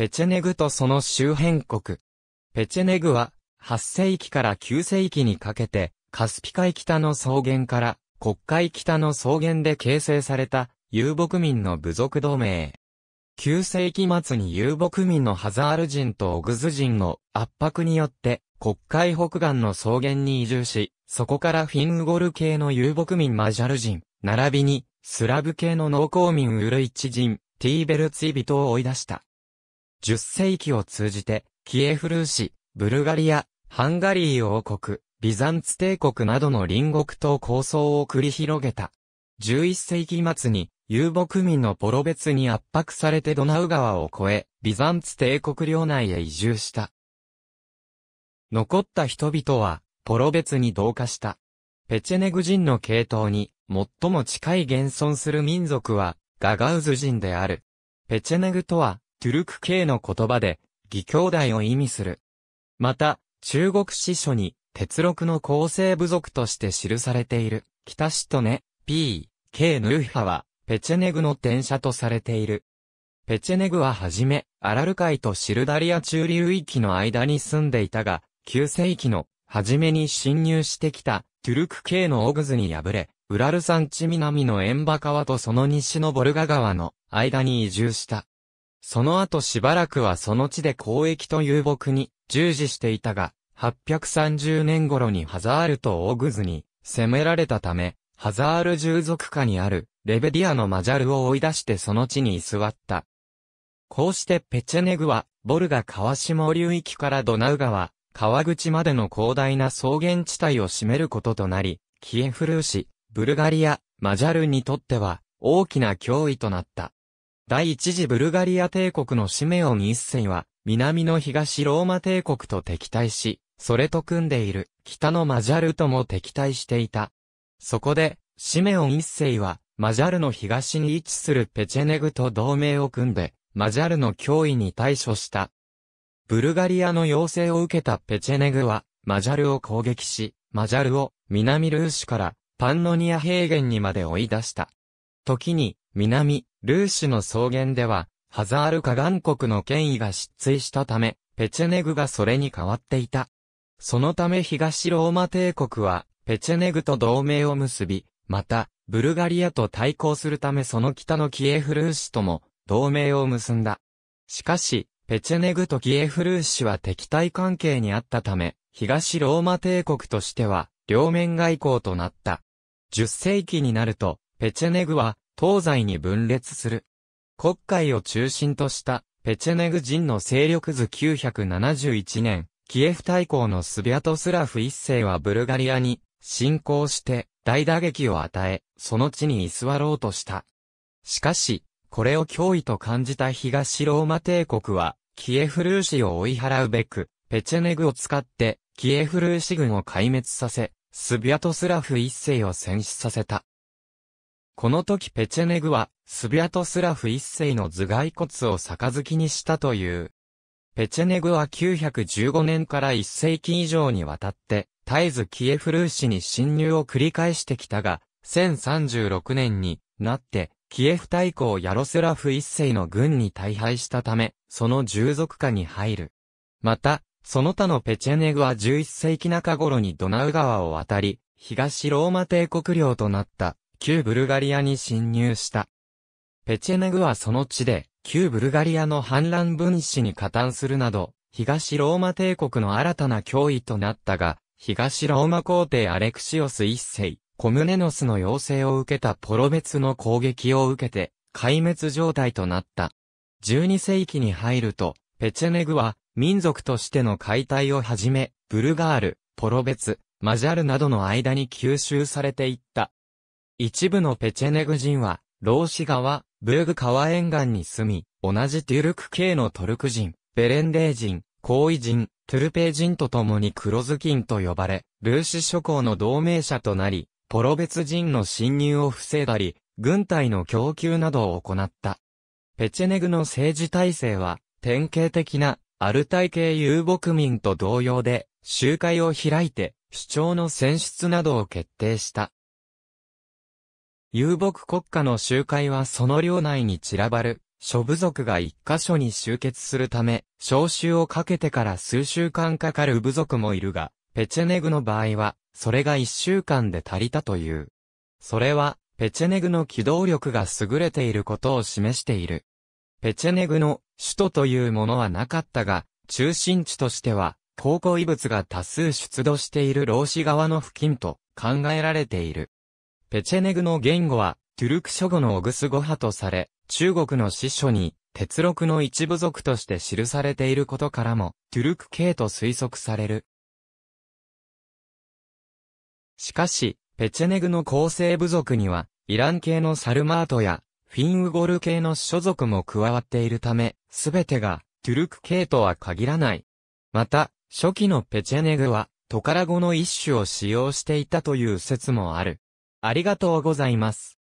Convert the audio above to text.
ペチェネグとその周辺国。ペチェネグは、8世紀から9世紀にかけて、カスピ海北の草原から、国会北の草原で形成された、遊牧民の部族同盟。9世紀末に遊牧民のハザール人とオグズ人の圧迫によって、国会北岸の草原に移住し、そこからフィンウゴル系の遊牧民マジャル人、並びに、スラブ系の農耕民ウルイチ人、ティーベルツィ人を追い出した。10世紀を通じて、キエフルーシ、ブルガリア、ハンガリー王国、ビザンツ帝国などの隣国と構想を繰り広げた。11世紀末に、遊牧民のポロベツに圧迫されてドナウ川を越え、ビザンツ帝国領内へ移住した。残った人々は、ポロベツに同化した。ペチェネグ人の系統に、最も近い現存する民族は、ガガウズ人である。ペチェネグとは、トゥルク系の言葉で、義兄弟を意味する。また、中国史書に、鉄録の構成部族として記されている、北シトネ、P、K ヌーハは、ペチェネグの転写とされている。ペチェネグははじめ、アラル海とシルダリア中流域の間に住んでいたが、旧世紀の、初めに侵入してきた、トゥルク系のオグズに敗れ、ウラル山地南のエンバ川とその西のボルガ川の間に移住した。その後しばらくはその地で交易と遊牧に従事していたが、830年頃にハザールとオグズに攻められたため、ハザール従属下にあるレベディアのマジャルを追い出してその地に居座った。こうしてペチェネグは、ボルガ川下流域からドナウ川、川口までの広大な草原地帯を占めることとなり、キエフルーシ、ブルガリア、マジャルにとっては大きな脅威となった。第一次ブルガリア帝国のシメオン一世は、南の東ローマ帝国と敵対し、それと組んでいる北のマジャルとも敵対していた。そこで、シメオン一世は、マジャルの東に位置するペチェネグと同盟を組んで、マジャルの脅威に対処した。ブルガリアの要請を受けたペチェネグは、マジャルを攻撃し、マジャルを南ルーシからパンノニア平原にまで追い出した。時に、南、ルーシの草原では、ハザールカン国の権威が失墜したため、ペチェネグがそれに変わっていた。そのため東ローマ帝国は、ペチェネグと同盟を結び、また、ブルガリアと対抗するためその北のキエフルーシとも、同盟を結んだ。しかし、ペチェネグとキエフルーシは敵対関係にあったため、東ローマ帝国としては、両面外交となった。10世紀になると、ペチェネグは、東西に分裂する。国会を中心としたペチェネグ人の勢力図971年、キエフ大公のスビアトスラフ一世はブルガリアに侵攻して大打撃を与え、その地に居座ろうとした。しかし、これを脅威と感じた東ローマ帝国は、キエフルーシを追い払うべく、ペチェネグを使って、キエフルーシ軍を壊滅させ、スビアトスラフ一世を戦死させた。この時ペチェネグは、スビアトスラフ一世の頭蓋骨を杯にしたという。ペチェネグは915年から1世紀以上にわたって、絶えずキエフルーシに侵入を繰り返してきたが、1036年になって、キエフ大公ヤロスラフ一世の軍に大敗したため、その従属下に入る。また、その他のペチェネグは11世紀中頃にドナウ川を渡り、東ローマ帝国領となった旧ブルガリアに侵入した。ペチェネグはその地で、旧ブルガリアの反乱分子に加担するなど、東ローマ帝国の新たな脅威となったが、東ローマ皇帝アレクシオス一世、コムネノスの要請を受けたポロベツの攻撃を受けて、壊滅状態となった。12世紀に入ると、ペチェネグは、民族としての解体をはじめ、ブルガール、ポロベツ、マジャルなどの間に吸収されていった。一部のペチェネグ人は、ローシ川、ブーグ川沿岸に住み、同じトゥルク系のトルク人、ベレンデー人、コーイ人、トゥルペイ人と共に黒ずきんと呼ばれ、ルーシ諸侯の同盟者となり、ポロベツ人の侵入を防いだり、軍隊の供給などを行った。ペチェネグの政治体制は、典型的な、アルタイ系遊牧民と同様で、集会を開いて、主張の選出などを決定した。遊牧国家の集会はその領内に散らばる、諸部族が一箇所に集結するため、召集をかけてから数週間かかる部族もいるが、ペチェネグの場合は、それが一週間で足りたという。それは、ペチェネグの機動力が優れていることを示している。ペチェネグの首都というものはなかったが、中心地としては、高校遺物が多数出土している老子側の付近と考えられている。ペチェネグの言語は、トゥルク書語のオグス語派とされ、中国の司書に、鉄録の一部族として記されていることからも、トゥルク系と推測される。しかし、ペチェネグの構成部族には、イラン系のサルマートや、フィンウゴル系の諸族も加わっているため、すべてが、トゥルク系とは限らない。また、初期のペチェネグは、トカラ語の一種を使用していたという説もある。ありがとうございます。